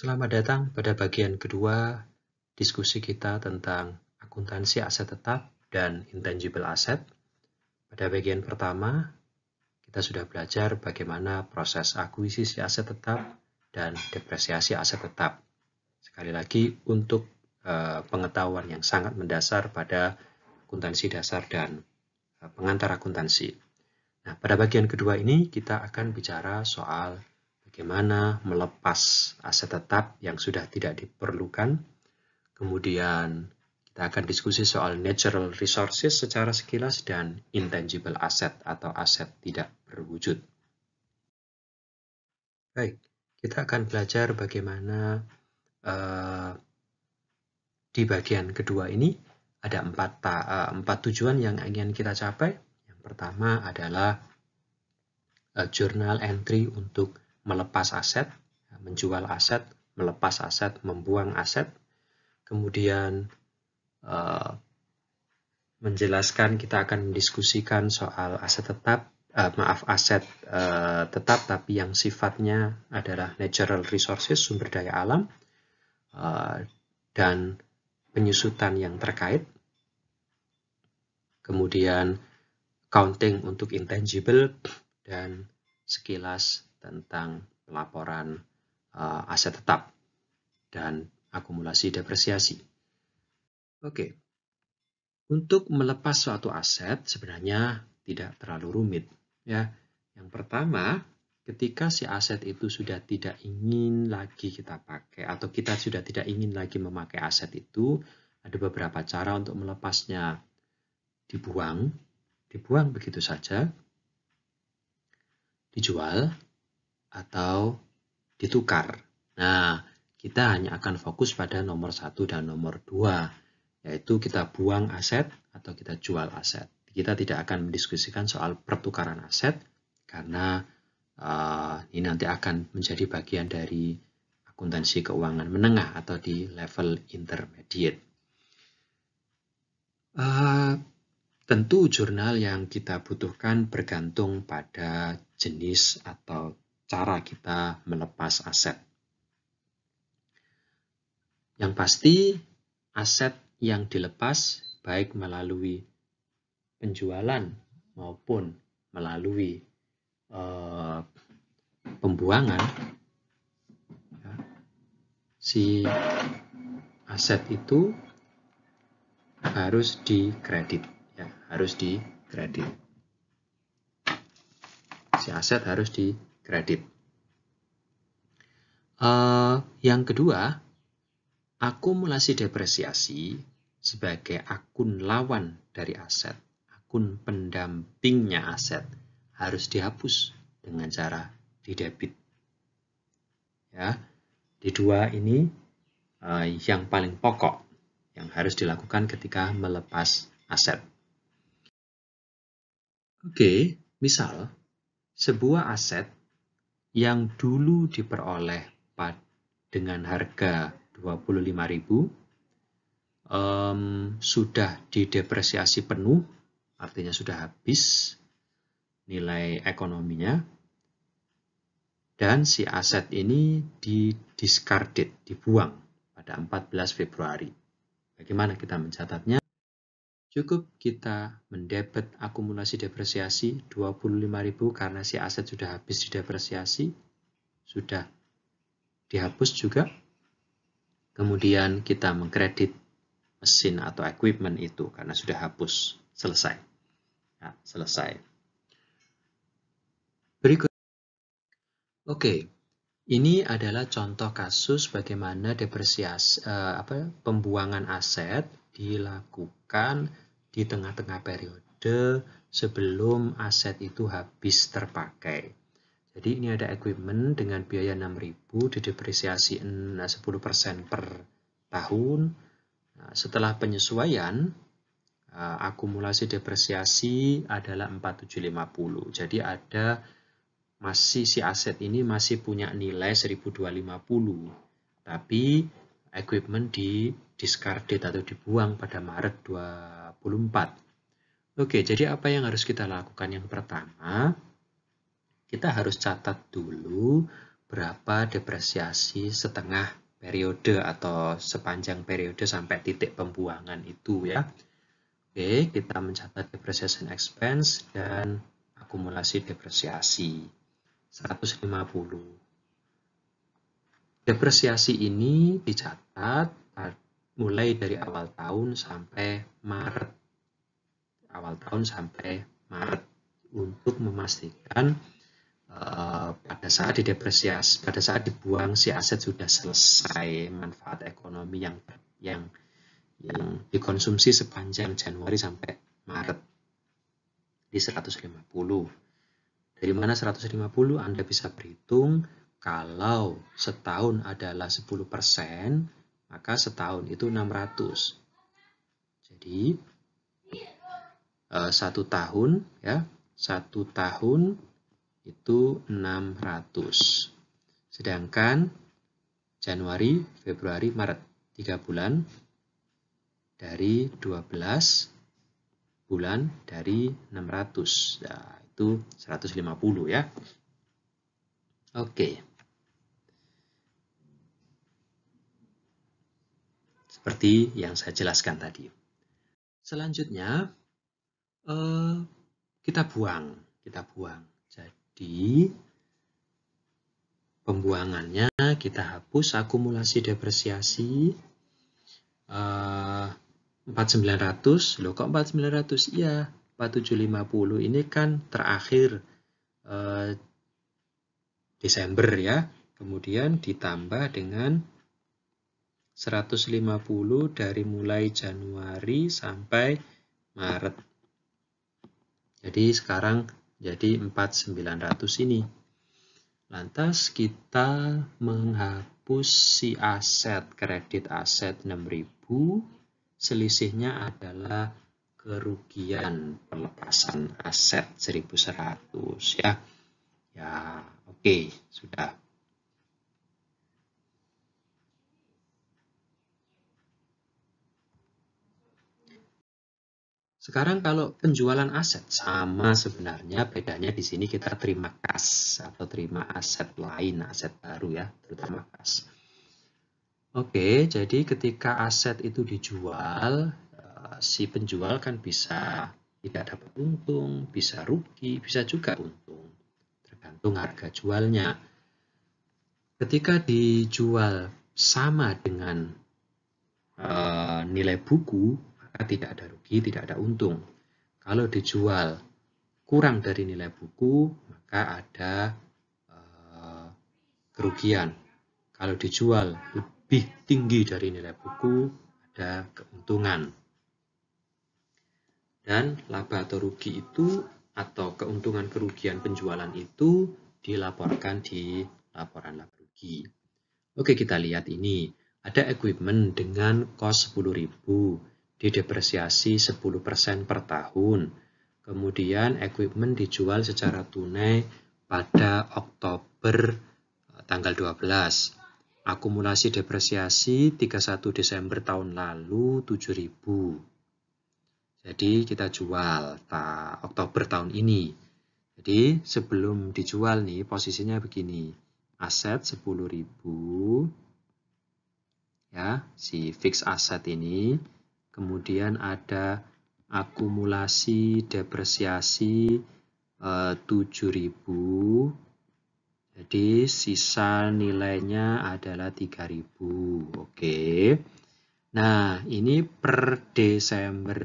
Selamat datang pada bagian kedua diskusi kita tentang akuntansi aset tetap dan intangible asset. Pada bagian pertama, kita sudah belajar bagaimana proses akuisisi aset tetap dan depresiasi aset tetap. Sekali lagi, untuk eh, pengetahuan yang sangat mendasar pada akuntansi dasar dan eh, pengantar akuntansi. Nah, pada bagian kedua ini kita akan bicara soal bagaimana melepas aset tetap yang sudah tidak diperlukan. Kemudian kita akan diskusi soal natural resources secara sekilas dan intangible asset atau aset tidak berwujud. Baik, kita akan belajar bagaimana uh, di bagian kedua ini ada empat, uh, empat tujuan yang ingin kita capai. Yang pertama adalah uh, journal entry untuk melepas aset, menjual aset, melepas aset, membuang aset, kemudian eh, menjelaskan kita akan mendiskusikan soal aset tetap, eh, maaf aset eh, tetap tapi yang sifatnya adalah natural resources sumber daya alam dan penyusutan yang terkait, kemudian counting untuk intangible dan sekilas tentang pelaporan uh, aset tetap dan akumulasi depresiasi. Oke, untuk melepas suatu aset sebenarnya tidak terlalu rumit. Ya, yang pertama, ketika si aset itu sudah tidak ingin lagi kita pakai atau kita sudah tidak ingin lagi memakai aset itu, ada beberapa cara untuk melepasnya. Dibuang, dibuang begitu saja, dijual, atau ditukar. Nah, kita hanya akan fokus pada nomor satu dan nomor dua, yaitu kita buang aset atau kita jual aset. Kita tidak akan mendiskusikan soal pertukaran aset karena uh, ini nanti akan menjadi bagian dari akuntansi keuangan menengah atau di level intermediate. Uh, tentu jurnal yang kita butuhkan bergantung pada jenis atau cara kita melepas aset. Yang pasti, aset yang dilepas baik melalui penjualan maupun melalui eh, pembuangan, ya, si aset itu harus dikredit, ya, harus dikredit. Si aset harus di kredit. Uh, yang kedua, akumulasi depresiasi sebagai akun lawan dari aset, akun pendampingnya aset harus dihapus dengan cara didebit. Ya, di dua ini uh, yang paling pokok yang harus dilakukan ketika melepas aset. Oke, misal sebuah aset yang dulu diperoleh dengan harga 25.000 um, sudah didepresiasi penuh, artinya sudah habis nilai ekonominya dan si aset ini didiscarded, dibuang pada 14 Februari. Bagaimana kita mencatatnya? Cukup kita mendapat akumulasi depresiasi 25.000 karena si aset sudah habis di depresiasi sudah dihapus juga. Kemudian kita mengkredit mesin atau equipment itu karena sudah hapus, selesai. Nah, selesai. Berikut. Oke, ini adalah contoh kasus bagaimana depresiasi eh, apa pembuangan aset dilakukan di tengah-tengah periode sebelum aset itu habis terpakai. Jadi ini ada equipment dengan biaya 6.000 didepresiasi 10% per tahun. Nah, setelah penyesuaian, eh, akumulasi depresiasi adalah 4750. Jadi ada masih si aset ini masih punya nilai 1250. Tapi equipment di discarded atau dibuang pada Maret 24. Oke, jadi apa yang harus kita lakukan? Yang pertama, kita harus catat dulu berapa depresiasi setengah periode atau sepanjang periode sampai titik pembuangan itu ya. Oke, kita mencatat depreciation expense dan akumulasi depresiasi 150. Depresiasi ini dicatat mulai dari awal tahun sampai Maret. Awal tahun sampai Maret untuk memastikan uh, pada saat didepresiasi, pada saat dibuang si aset sudah selesai manfaat ekonomi yang yang yang dikonsumsi sepanjang Januari sampai Maret di 150. Dari mana 150 Anda bisa berhitung kalau setahun adalah 10%, maka setahun itu 600. Jadi, eh, satu tahun, ya, satu tahun itu 600. Sedangkan Januari, Februari, Maret, 3 bulan dari 12 bulan dari 600. Nah, itu 150 ya. Oke. Okay. seperti yang saya jelaskan tadi. Selanjutnya, eh, kita buang, kita buang. Jadi, pembuangannya kita hapus akumulasi depresiasi 4900. Eh, Loh kok 4900? Iya, 4750 ini kan terakhir eh, Desember ya. Kemudian ditambah dengan 150 dari mulai Januari sampai Maret. Jadi sekarang jadi 4900 ini. Lantas kita menghapus si aset, kredit aset 6000, selisihnya adalah kerugian pelepasan aset 1100 ya. Ya, oke, okay, sudah Sekarang kalau penjualan aset sama sebenarnya bedanya di sini kita terima kas atau terima aset lain, aset baru ya, terutama kas. Oke, jadi ketika aset itu dijual, eh, si penjual kan bisa tidak dapat untung, bisa rugi, bisa juga untung, tergantung harga jualnya. Ketika dijual sama dengan eh, nilai buku, maka tidak ada rugi rugi, tidak ada untung. Kalau dijual kurang dari nilai buku, maka ada e, kerugian. Kalau dijual lebih tinggi dari nilai buku, ada keuntungan. Dan laba atau rugi itu atau keuntungan kerugian penjualan itu dilaporkan di laporan laba rugi. Oke, kita lihat ini. Ada equipment dengan kos 10.000 didepresiasi 10% per tahun. Kemudian equipment dijual secara tunai pada Oktober eh, tanggal 12. Akumulasi depresiasi 31 Desember tahun lalu 7000. Jadi kita jual ta Oktober tahun ini. Jadi sebelum dijual nih posisinya begini. Aset 10.000 ya, si fixed asset ini Kemudian ada akumulasi depresiasi eh, 7000. Jadi sisa nilainya adalah 3000. Oke. Nah, ini per Desember,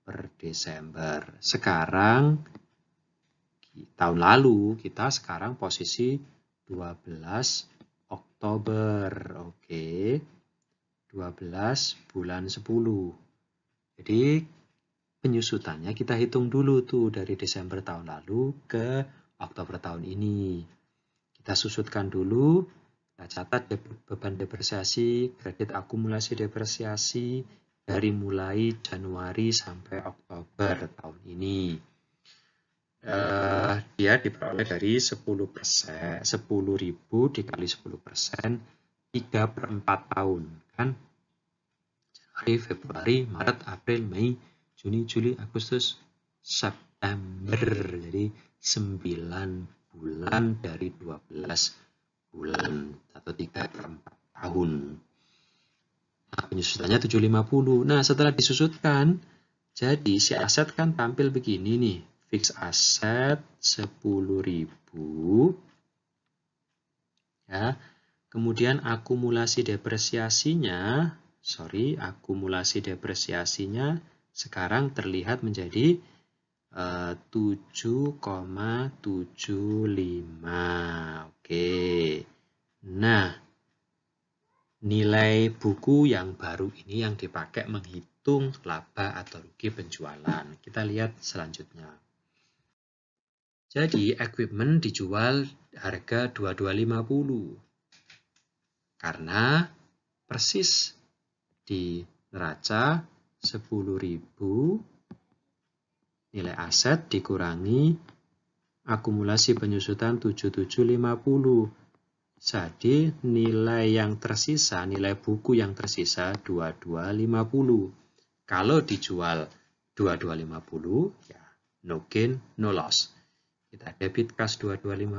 per Desember. Sekarang tahun lalu kita sekarang posisi 12 Oktober. Oke. 12 bulan 10. Jadi penyusutannya kita hitung dulu tuh dari Desember tahun lalu ke Oktober tahun ini. Kita susutkan dulu, kita catat beban depresiasi, kredit akumulasi depresiasi dari mulai Januari sampai Oktober tahun ini. Uh, dia diperoleh dari 10 persen, ribu dikali 10 persen, 3 per 4 tahun, kan? Januari, Februari, Maret, April, Mei, Juni, Juli, Agustus, September. Jadi 9 bulan dari 12 bulan atau 3 per 4 tahun. Nah, penyusutannya 750. Nah, setelah disusutkan, jadi si aset kan tampil begini nih. Fix aset 10.000 ya. Kemudian akumulasi depresiasinya sorry, akumulasi depresiasinya sekarang terlihat menjadi 7,75. Eh, Oke. Nah, nilai buku yang baru ini yang dipakai menghitung laba atau rugi penjualan. Kita lihat selanjutnya. Jadi, equipment dijual harga 2250. Karena persis di neraca 10.000 nilai aset dikurangi akumulasi penyusutan 7750 jadi nilai yang tersisa, nilai buku yang tersisa 2250. Kalau dijual 2250, ya no gain, no loss. Kita debit kas 2250,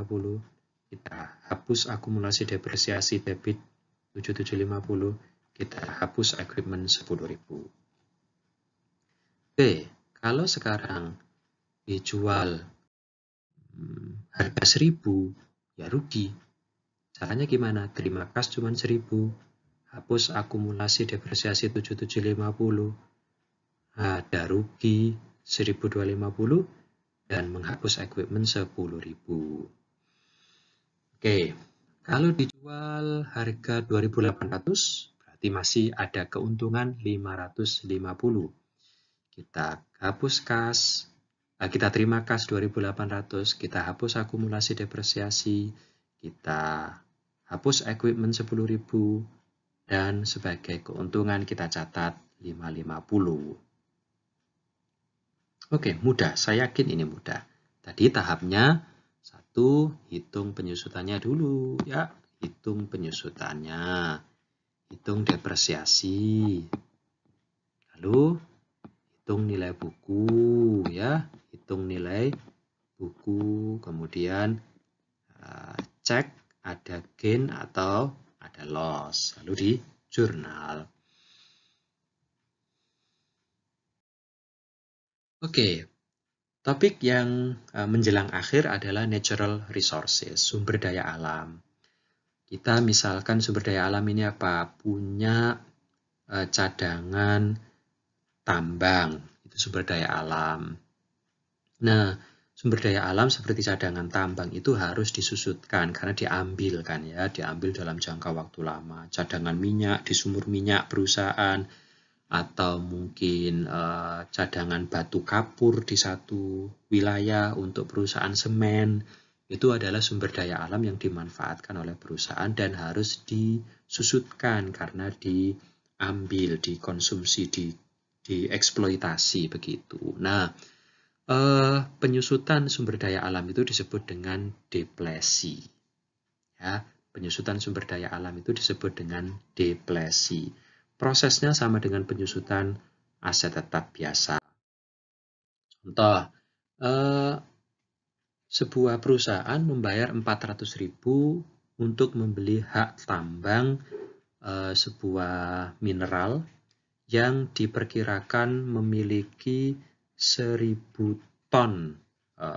kita hapus akumulasi depresiasi debit 7750, kita hapus agreement 10.000. B. Kalau sekarang dijual hmm, harga 1000, ya rugi. Caranya gimana? Terima kas cuma 1000, hapus akumulasi depresiasi 7750, ada rugi 1250, dan menghapus equipment 10.000. Oke, kalau dijual harga 2800, berarti masih ada keuntungan 550. Kita hapus kas, eh, kita terima kas 2800, kita hapus akumulasi depresiasi, kita hapus equipment 10.000, dan sebagai keuntungan kita catat 550. Oke, mudah. Saya yakin ini mudah. Tadi tahapnya satu hitung penyusutannya dulu ya, hitung penyusutannya hitung depresiasi. Lalu hitung nilai buku ya, hitung nilai buku, kemudian uh, cek ada gain atau ada loss. Lalu di jurnal. Oke, okay. topik yang eh, menjelang akhir adalah natural resources, sumber daya alam kita misalkan sumber daya alam ini apa punya e, cadangan tambang itu sumber daya alam nah sumber daya alam seperti cadangan tambang itu harus disusutkan karena diambil kan ya diambil dalam jangka waktu lama cadangan minyak di sumur minyak perusahaan atau mungkin e, cadangan batu kapur di satu wilayah untuk perusahaan semen itu adalah sumber daya alam yang dimanfaatkan oleh perusahaan dan harus disusutkan karena diambil, dikonsumsi, di, dieksploitasi begitu. Nah, eh, penyusutan sumber daya alam itu disebut dengan depresi. Ya, penyusutan sumber daya alam itu disebut dengan deplesi. Prosesnya sama dengan penyusutan aset tetap biasa. Contoh, eh, sebuah perusahaan membayar 400.000 untuk membeli hak tambang e, sebuah mineral yang diperkirakan memiliki 1000 ton e,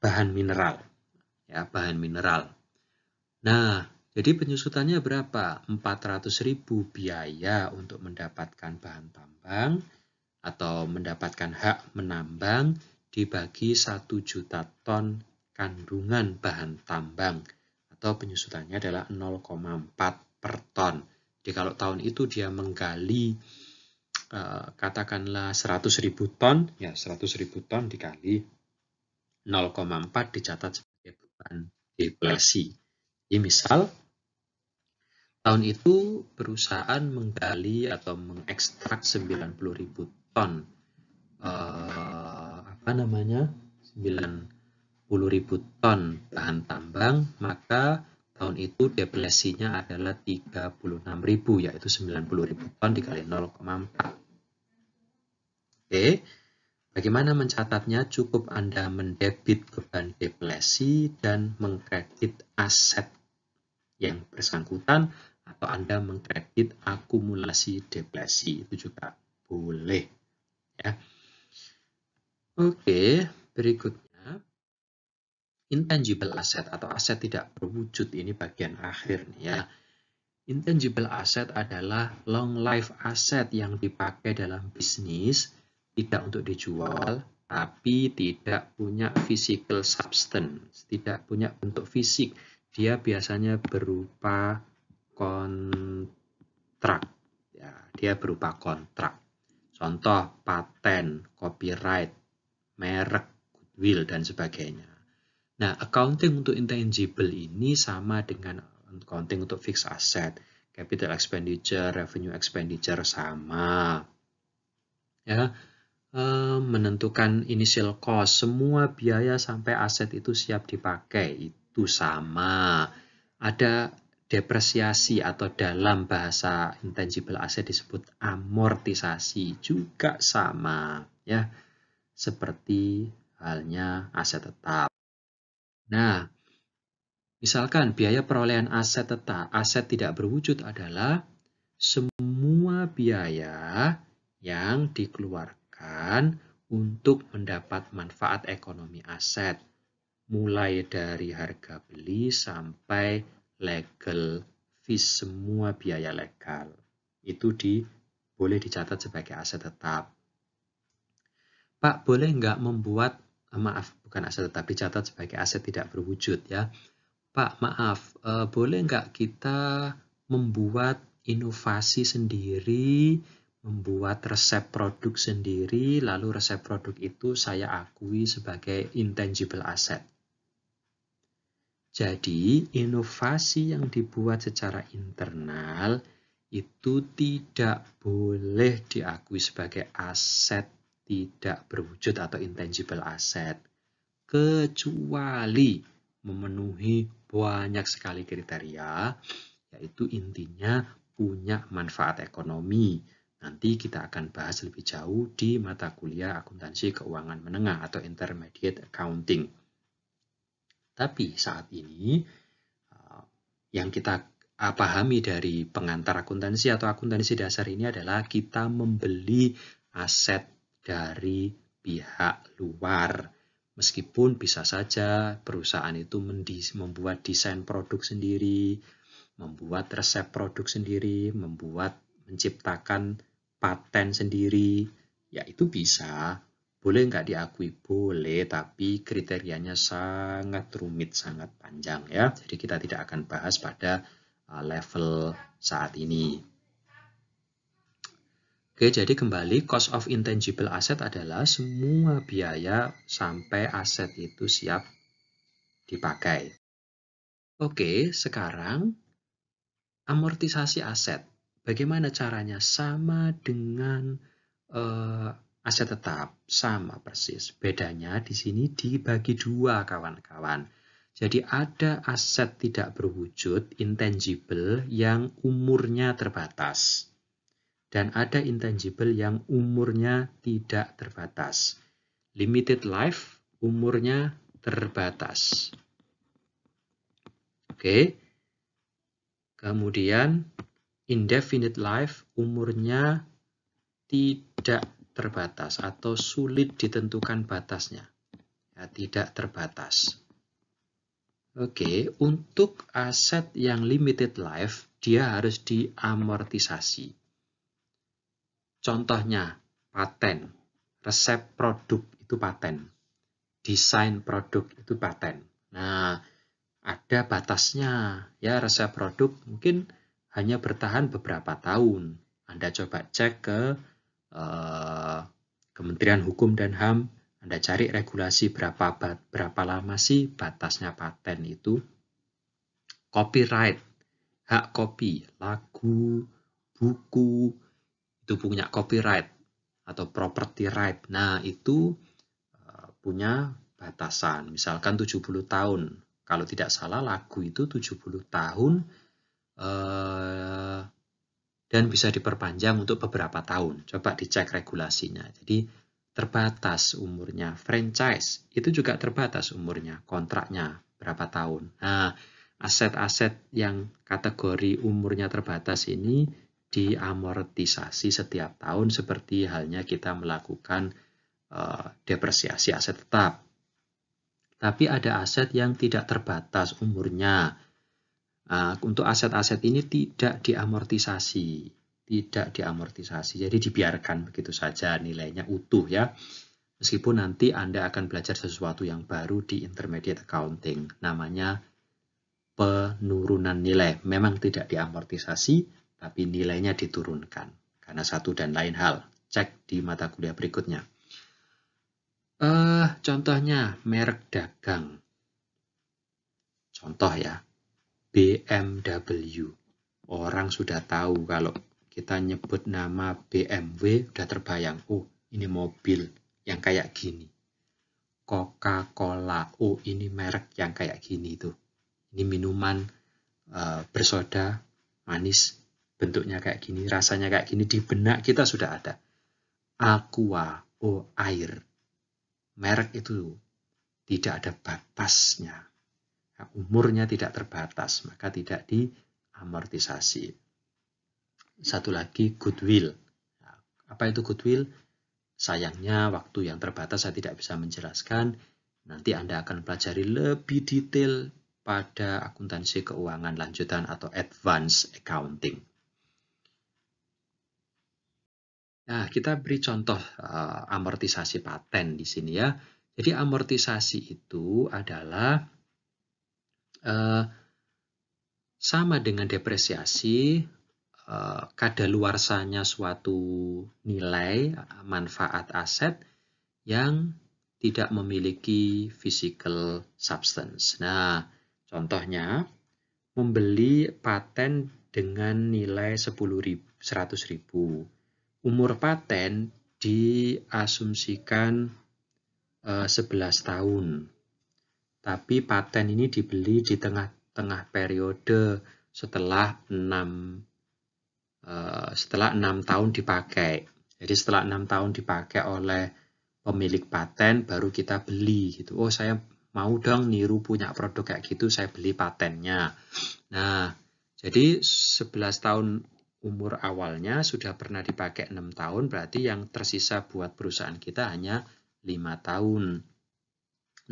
bahan mineral ya bahan mineral. Nah, jadi penyusutannya berapa? 400.000 biaya untuk mendapatkan bahan tambang atau mendapatkan hak menambang dibagi 1 juta ton kandungan bahan tambang atau penyusutannya adalah 0,4 per ton. Jadi kalau tahun itu dia menggali eh, katakanlah 100 ribu ton, ya 100 ribu ton dikali 0,4 dicatat sebagai beban deflasi. Jadi misal tahun itu perusahaan menggali atau mengekstrak 90 ribu ton eh, apa namanya 90 ribu ton bahan tambang, maka tahun itu depresinya adalah 36 ribu yaitu 90 ribu ton dikali 0,4. Oke. Bagaimana mencatatnya? Cukup Anda mendebit beban depresi dan mengkredit aset yang bersangkutan atau Anda mengkredit akumulasi depresi itu juga boleh ya. Oke, berikutnya intangible asset atau aset tidak berwujud ini bagian akhir nih ya. Intangible asset adalah long life asset yang dipakai dalam bisnis tidak untuk dijual tapi tidak punya physical substance, tidak punya bentuk fisik. Dia biasanya berupa kontrak. Ya, dia berupa kontrak. Contoh paten, copyright, merek, goodwill, dan sebagainya. Nah, accounting untuk intangible ini sama dengan accounting untuk fixed asset. Capital expenditure, revenue expenditure sama. Ya, eh, menentukan initial cost, semua biaya sampai aset itu siap dipakai, itu sama. Ada depresiasi atau dalam bahasa intangible asset disebut amortisasi juga sama, ya seperti halnya aset tetap. Nah, misalkan biaya perolehan aset tetap, aset tidak berwujud adalah semua biaya yang dikeluarkan untuk mendapat manfaat ekonomi aset, mulai dari harga beli sampai legal fees, semua biaya legal. Itu di, boleh dicatat sebagai aset tetap. Pak, boleh nggak membuat, eh, maaf, bukan aset tetap dicatat sebagai aset tidak berwujud ya. Pak, maaf, eh, boleh nggak kita membuat inovasi sendiri, membuat resep produk sendiri, lalu resep produk itu saya akui sebagai intangible asset. Jadi, inovasi yang dibuat secara internal itu tidak boleh diakui sebagai aset tidak berwujud atau intangible asset kecuali memenuhi banyak sekali kriteria yaitu intinya punya manfaat ekonomi. Nanti kita akan bahas lebih jauh di mata kuliah akuntansi keuangan menengah atau intermediate accounting. Tapi saat ini eh, yang kita eh, pahami dari pengantar akuntansi atau akuntansi dasar ini adalah kita membeli aset dari pihak luar. Meskipun bisa saja perusahaan itu membuat desain produk sendiri, membuat resep produk sendiri, membuat menciptakan paten sendiri, ya itu bisa. Boleh nggak diakui? Boleh, tapi kriterianya sangat rumit, sangat panjang ya. Jadi kita tidak akan bahas pada uh, level saat ini. Oke, jadi kembali cost of intangible asset adalah semua biaya sampai aset itu siap dipakai. Oke, sekarang amortisasi aset. Bagaimana caranya? Sama dengan uh, aset tetap, sama persis. Bedanya di sini dibagi dua kawan-kawan. Jadi ada aset tidak berwujud, intangible, yang umurnya terbatas dan ada intangible yang umurnya tidak terbatas. Limited life umurnya terbatas. Oke. Kemudian indefinite life umurnya tidak terbatas atau sulit ditentukan batasnya. Ya, tidak terbatas. Oke, untuk aset yang limited life, dia harus diamortisasi. Contohnya, paten, resep produk itu paten, desain produk itu paten. Nah, ada batasnya ya resep produk mungkin hanya bertahan beberapa tahun. Anda coba cek ke eh, Kementerian Hukum dan HAM, Anda cari regulasi berapa berapa lama sih batasnya paten itu. Copyright, hak kopi, lagu, buku, itu punya copyright atau property right. Nah, itu eh, punya batasan, misalkan 70 tahun. Kalau tidak salah lagu itu 70 tahun eh, dan bisa diperpanjang untuk beberapa tahun. Coba dicek regulasinya. Jadi terbatas umurnya. Franchise itu juga terbatas umurnya, kontraknya berapa tahun. Nah, aset-aset yang kategori umurnya terbatas ini diamortisasi setiap tahun seperti halnya kita melakukan uh, depresiasi aset tetap. Tapi ada aset yang tidak terbatas umurnya. Uh, untuk aset-aset ini tidak diamortisasi, tidak diamortisasi. Jadi dibiarkan begitu saja nilainya utuh ya. Meskipun nanti Anda akan belajar sesuatu yang baru di intermediate accounting, namanya penurunan nilai. Memang tidak diamortisasi, tapi nilainya diturunkan karena satu dan lain hal. Cek di mata kuliah berikutnya. Uh, contohnya merek dagang. Contoh ya, BMW. Orang sudah tahu kalau kita nyebut nama BMW sudah terbayang. Oh, ini mobil yang kayak gini. Coca-Cola. Oh, ini merek yang kayak gini itu. Ini minuman uh, bersoda manis bentuknya kayak gini, rasanya kayak gini, di benak kita sudah ada. Aqua, oh air. Merek itu tidak ada batasnya. umurnya tidak terbatas, maka tidak diamortisasi. Satu lagi, goodwill. apa itu goodwill? Sayangnya waktu yang terbatas saya tidak bisa menjelaskan. Nanti Anda akan pelajari lebih detail pada akuntansi keuangan lanjutan atau advance accounting. Nah, kita beri contoh uh, amortisasi paten di sini ya. Jadi amortisasi itu adalah uh, sama dengan depresiasi uh, kadaluarsanya suatu nilai manfaat aset yang tidak memiliki physical substance. Nah, contohnya membeli paten dengan nilai 10.000 100.000 umur paten diasumsikan e, eh, 11 tahun. Tapi paten ini dibeli di tengah-tengah periode setelah 6 e, eh, setelah 6 tahun dipakai. Jadi setelah 6 tahun dipakai oleh pemilik paten baru kita beli gitu. Oh, saya mau dong niru punya produk kayak gitu, saya beli patennya. Nah, jadi 11 tahun umur awalnya sudah pernah dipakai 6 tahun, berarti yang tersisa buat perusahaan kita hanya 5 tahun.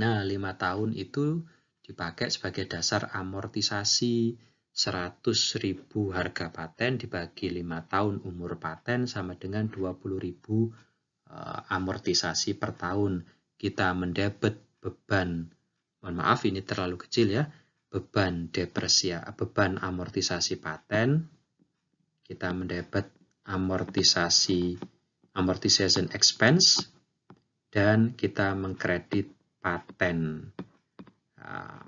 Nah, 5 tahun itu dipakai sebagai dasar amortisasi 100.000 harga paten dibagi 5 tahun umur paten sama dengan 20.000 eh, amortisasi per tahun. Kita mendebet beban, mohon maaf ini terlalu kecil ya, beban depresia, beban amortisasi paten kita mendapat amortisasi amortization expense dan kita mengkredit paten ah,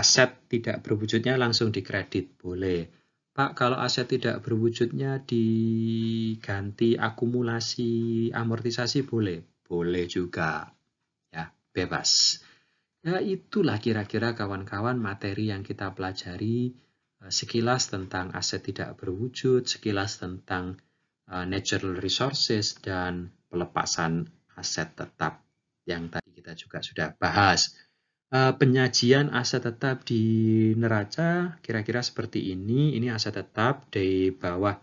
aset tidak berwujudnya langsung dikredit boleh Pak kalau aset tidak berwujudnya diganti akumulasi amortisasi boleh boleh juga ya bebas ya itulah kira-kira kawan-kawan materi yang kita pelajari Eh, sekilas tentang aset tidak berwujud, sekilas tentang eh, natural resources, dan pelepasan aset tetap yang tadi kita juga sudah bahas. Eh, penyajian aset tetap di neraca kira-kira seperti ini. Ini aset tetap di bawah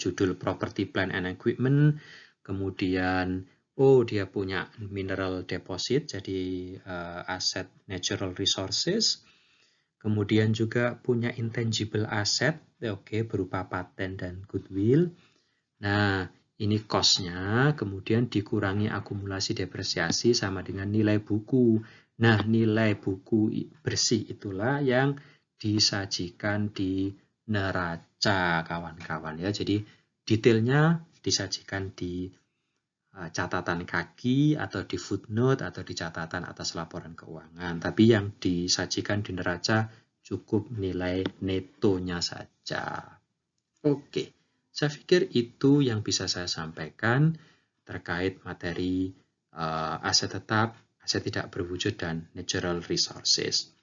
judul property plan and equipment, kemudian oh dia punya mineral deposit jadi aset natural resources Kemudian juga punya intangible asset, ya, oke, okay, berupa paten dan goodwill. Nah, ini cost-nya, kemudian dikurangi akumulasi depresiasi sama dengan nilai buku. Nah, nilai buku bersih itulah yang disajikan di neraca, kawan-kawan ya. Jadi, detailnya disajikan di Eh, catatan kaki atau di footnote atau di catatan atas laporan keuangan. Tapi yang disajikan di neraca cukup nilai netonya saja. Oke, saya pikir itu yang bisa saya sampaikan terkait materi uh, aset tetap, aset tidak berwujud, dan natural resources.